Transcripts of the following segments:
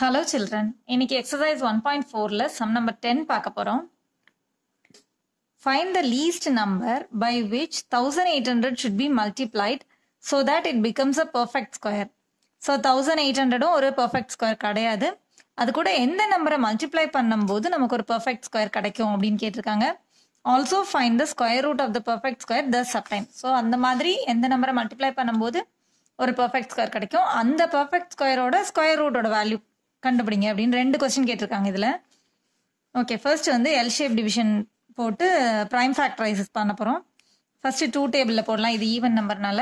Hello children இன்னைக்கு exercise one point ஃபோரில் sum number ten பார்க்க போகிறோம் find the least number by which thousand eight hundred should be multiplied so that it becomes a perfect square so thousand eight ஹண்ட்ரடும் ஒரு perfect square கிடையாது அது கூட எந்த நம்பரை மல்டிப்ளை பண்ணும்போது நமக்கு ஒரு பர்ஃபெக்ட் ஸ்கொயர் கிடைக்கும் அப்படின்னு கேட்டிருக்காங்க also find the square root of the perfect square the சப்டைம் ஸோ அந்த மாதிரி எந்த நம்பரை மல்டிப்ளை பண்ணும்போது ஒரு பர்ஃபெக்ட் ஸ்கொயர் கிடைக்கும் அந்த பர்ஃபெக்ட் ஸ்கொயரோட ஸ்கொயர் ரூட்டோட வேல்யூ கண்டுபிடிங்க அப்படின்னு ரெண்டு கொஸ்டின் கேட்டிருக்காங்க இதில் ஓகே ஃபர்ஸ்ட் வந்து எல் ஷேப் டிவிஷன் போட்டு ப்ரைம் uh, ஃபேக்டரைசஸ் பண்ண போகிறோம் ஃபர்ஸ்ட்டு டூ டேபிளில் போடலாம் இது ஈவன் நம்பர்னால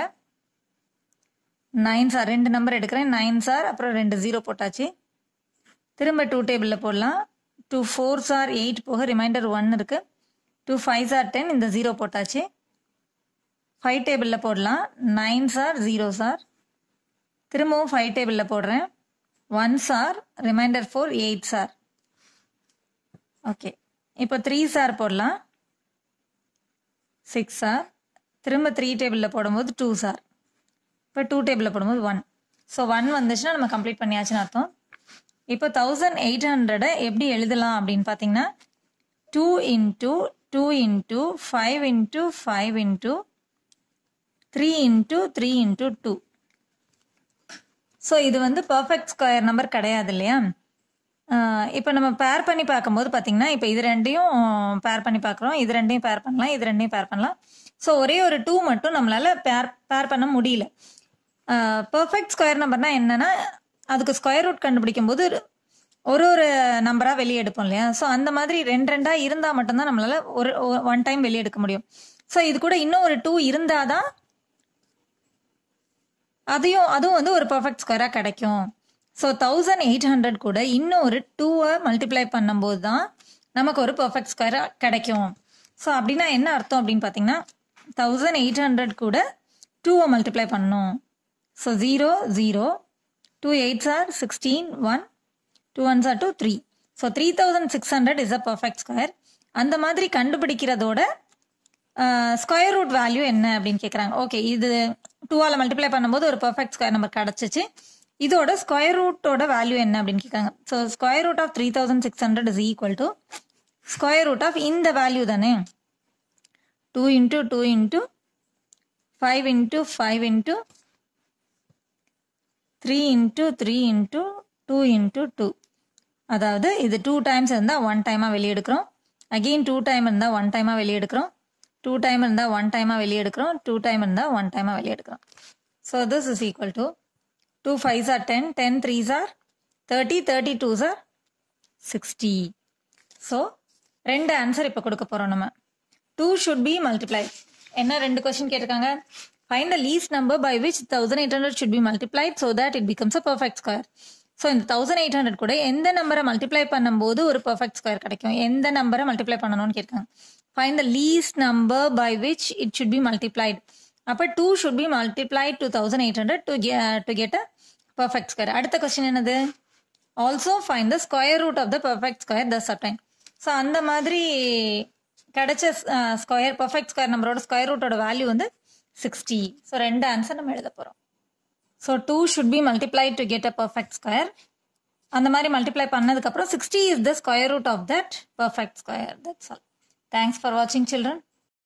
நைன் சார் ரெண்டு நம்பர் எடுக்கிறேன் நைன் சார் அப்புறம் ரெண்டு ஜீரோ போட்டாச்சு திரும்ப டூ டேபிளில் போடலாம் டூ ஃபோர் சார் எயிட் போக ரிமைண்டர் ஒன் இருக்குது டூ ஃபைவ் சார் டென் இந்த ஜீரோ போட்டாச்சு ஃபைவ் டேபிளில் போடலாம் நைன் சார் ஜீரோ சார் திரும்பவும் ஃபைவ் டேபிளில் போடுறேன் ones are reminder four eights R okay இப்போ த்ரீ சார் போடலாம் சிக்ஸ் சார் திரும்ப த்ரீ டேபிளில் போடும்போது டூ சார் இப்போ டூ டேபிளில் போடும்போது ஒன் ஸோ ஒன் வந்துச்சுன்னா நம்ம கம்ப்ளீட் பண்ணியாச்சுன்னு அர்த்தம் இப்போ தௌசண்ட் எயிட் ஹண்ட்ரடை எப்படி எழுதலாம் அப்படின்னு பார்த்தீங்கன்னா two into two into five into five into three into three into two so இது வந்து பர்ஃபெக்ட் ஸ்கொயர் நம்பர் கிடையாது இல்லையா இப்போ நம்ம பேர் பண்ணி பார்க்கும்போது பார்த்தீங்கன்னா இப்போ இது ரெண்டையும் பேர் பண்ணி பார்க்குறோம் இது ரெண்டையும் பேர் பண்ணலாம் இது ரெண்டையும் பேர் பண்ணலாம் ஸோ ஒரே ஒரு டூ மட்டும் நம்மளால் பேர் பேர் பண்ண முடியல பர்ஃபெக்ட் ஸ்கொயர் நம்பர்னா என்னென்னா அதுக்கு ஸ்கொயர் ரூட் கண்டுபிடிக்கும் போது ஒரு ஒரு நம்பராக வெளியே எடுப்போம் இல்லையா ஸோ அந்த மாதிரி ரெண்டு ரெண்டாக இருந்தால் மட்டும்தான் நம்மளால் ஒரு ஒன் டைம் வெளியே எடுக்க முடியும் ஸோ இது கூட இன்னும் ஒரு டூ இருந்தால் தான் அதையும் அதுவும் வந்து ஒரு பர்ஃபெக்ட் ஸ்கொயராக கிடைக்கும் ஸோ தௌசண்ட் எயிட் ஹண்ட்ரட் கூட இன்னும் ஒரு டூவை மல்டிப்ளை பண்ணும்போது தான் நமக்கு ஒரு பர்ஃபெக்ட் ஸ்கொயராக கிடைக்கும் ஸோ அப்படின்னா என்ன அர்த்தம் அப்படின்னு பார்த்தீங்கன்னா தௌசண்ட் எயிட் ஹண்ட்ரட் கூட டூவை மல்டிப்ளை பண்ணணும் so zero zero two eight சார் சிக்ஸ்டீன் ஒன் டூ ஒன் சார் two three so three thousand six hundred is a perfect square அந்த மாதிரி கண்டுபிடிக்கிறதோட ஸ்கொயர் ரூட் வேல்யூ என்ன அப்படின்னு கேட்குறாங்க ஓகே இது டூவால் மல்டிப்ளை பண்ணும்போது ஒரு பர்ஃபெக்ட் ஸ்கொயர் நம்பர் கிடச்சிச்சு இதோட ஸ்கொயர் ரூட்டோட வேல்யூ என்ன அப்படின்னு கேட்காங்க so square root of three thousand six hundred is equal to square root of இந்த வேல்யூ தானே two into two into five into five into three into three into two into two அதாவது இது two times இருந்தால் one டைமாக வெளியெடுக்கிறோம் again two time இருந்தால் one டைமாக வெளியெடுக்கிறோம் டூ டைம் இருந்தால் ஒன் டைமாக வெளியே எடுக்கிறோம் டூ டைம் இருந்தால் ஒன் டைமாக வெளியே எடுக்கிறோம் so this is equal to two fives are ten ten threes are thirty thirty twos are sixty so ரெண்டு ஆன்சர் இப்போ கொடுக்க போகிறோம் நம்ம டூ ஷுட் பி மல்டிப்ளை என்ன ரெண்டு கொஸ்டின் கேட்டிருக்காங்க find the least number by which thousand eight hundred should be multiplied so that it becomes a perfect square so இந்த thousand eight hundred கூட எந்த நம்பரை மல்டிப்ளை பண்ணும்போது ஒரு பர்ஃபெக்ட் ஸ்கொயர் கிடைக்கும் எந்த நம்பரை மல்டிப்ளை பண்ணணும்னு கேட்காங்க find the least number by which it should be multiplied அப்போ two should be multiplied to thousand eight hundred to to get a perfect square அடுத்த கொஸ்டின் என்னது also find the square root of the perfect square the சப்டைம் so அந்த மாதிரி கிடைச்ச square perfect square நம்பரோட ஸ்கொயர் ரூட்டோட வேல்யூ வந்து சிக்ஸ்டி ஸோ ரெண்டு ஆன்சர் நம்ம எழுத போகிறோம் So 2 should be multiplied to get a perfect square. And the multiply pannadukapra 60 is the square root of that perfect square. That's all. Thanks for watching children.